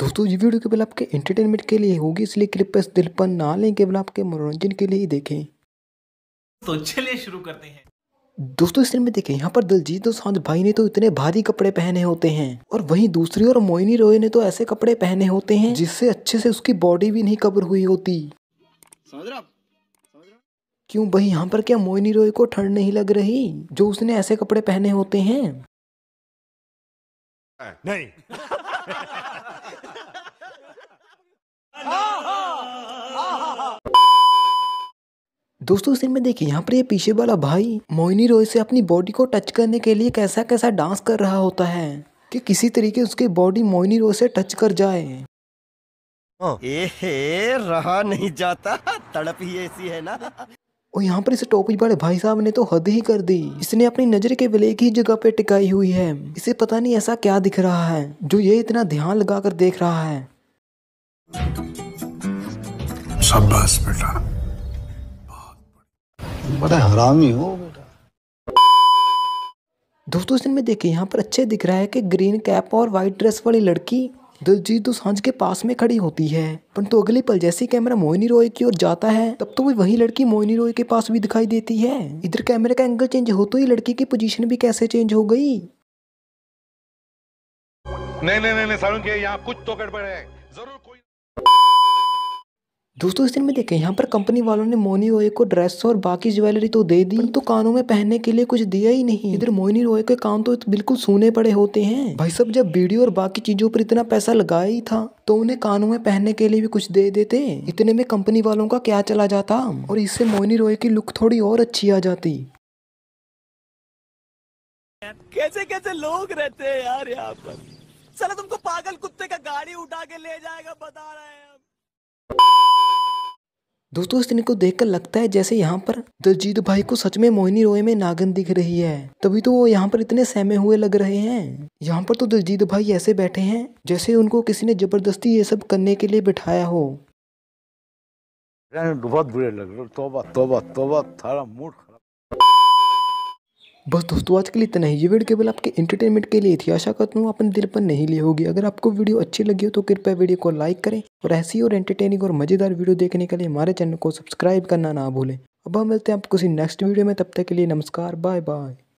दोस्तों ये वीडियो केवल आपके एंटरटेनमेंट के लिए होगी इसलिए कृपया दिल पर ना लें केवल आपके मनोरंजन के लिए ही देखें तो चलिए शुरू करते हैं दोस्तों इस दिन में देखें यहाँ पर दिलजीत और सांझ भाई ने तो इतने भारी कपड़े पहने होते हैं और वहीं दूसरी ओर मोइनी रोय ने तो ऐसे कपड़े पहने होते हैं जिससे अच्छे से उसकी बॉडी भी नहीं कवर हुई होती क्यों भाई यहाँ पर क्या मोइनी रोय को ठंड नहीं लग रही जो उसने ऐसे कपड़े पहने होते हैं नहीं दोस्तों सीन में देखिए यहाँ पर ये पीछे वाला भाई मोहिनी रॉय से अपनी बॉडी को टच करने के लिए कैसा कैसा डांस कर रहा होता है कि किसी तरीके उसके बॉडी मोहिनी रॉय से टच कर जाए हाँ। रहा नहीं जाता तड़प ही ऐसी है ना और यहाँ पर इस टोपी वाले भाई साहब ने तो हद ही कर दी इसने अपनी नजर के विले की जगह पे टिकाई हुई है इसे पता नहीं ऐसा क्या दिख रहा है जो ये इतना ध्यान लगा कर देख रहा है सब बस बेटा बड़ा हरामी हो बेटा दोस्तों इस दिन में देखिए यहाँ पर अच्छे दिख रहा है कि ग्रीन कैप और वाइट ड्रेस वाली लड़की दिलजीत दोसांझ के पास में खड़ी होती है पर तो अगले पल जैसे कैमरा मोहिनी रॉय की ओर जाता है तब तो वही लड़की मोहिनी रॉय के पास भी दिखाई देती है इधर कैमरे का एंगल चेंज हो तो ही लड़की की पोजीशन भी कैसे चेंज हो गई नहीं नहीं नहीं नहीं, सारुण के यहाँ कुछ तो गड़बड़ है जरूर कोई दोस्तों इस दिन में देखें यहाँ पर कंपनी वालों ने मोनी रॉय को ड्रेस और बाकी ज्वेलरी तो दे दी तो कानों में पहनने के लिए कुछ दिया ही नहीं इधर मोनी रॉय के कान तो बिल्कुल सूने पड़े होते हैं भाई सब जब वीडियो और बाकी चीजों पर इतना पैसा लगाया ही था तो उन्हें कानों में पहनने के लिए भी कुछ दे देते इतने में कंपनी वालों का क्या चला जाता और इससे मोनी रॉय की लुक थोड़ी और अच्छी आ जाती कैसे कैसे लोग रहते हैं यार यहाँ पर चलो तुमको पागल कुत्ते का गाड़ी उठा के ले जाएगा बता रहे हैं दोस्तों इस दिन को देखकर लगता है जैसे यहाँ पर दलजीत भाई को सच में मोहिनी रोए में नागन दिख रही है तभी तो वो यहाँ पर इतने सहमे हुए लग रहे हैं यहाँ पर तो दलजीत भाई ऐसे बैठे हैं जैसे उनको किसी ने जबरदस्ती ये सब करने के लिए बिठाया हो बहुत बुरे लग रहे तोबा तोबा तोबा थारा मूड बस दोस्तों आज के लिए इतना ही ये वीडियो केवल आपके एंटरटेनमेंट के लिए थी आशा करता हूँ आपने दिल पर नहीं ली होगी अगर आपको वीडियो अच्छी लगी हो तो कृपया वीडियो को लाइक करें और ऐसी और एंटरटेनिंग और मज़ेदार वीडियो देखने के लिए हमारे चैनल को सब्सक्राइब करना ना भूलें अब हम मिलते हैं आपको किसी नेक्स्ट वीडियो में तब तक के लिए नमस्कार बाय बाय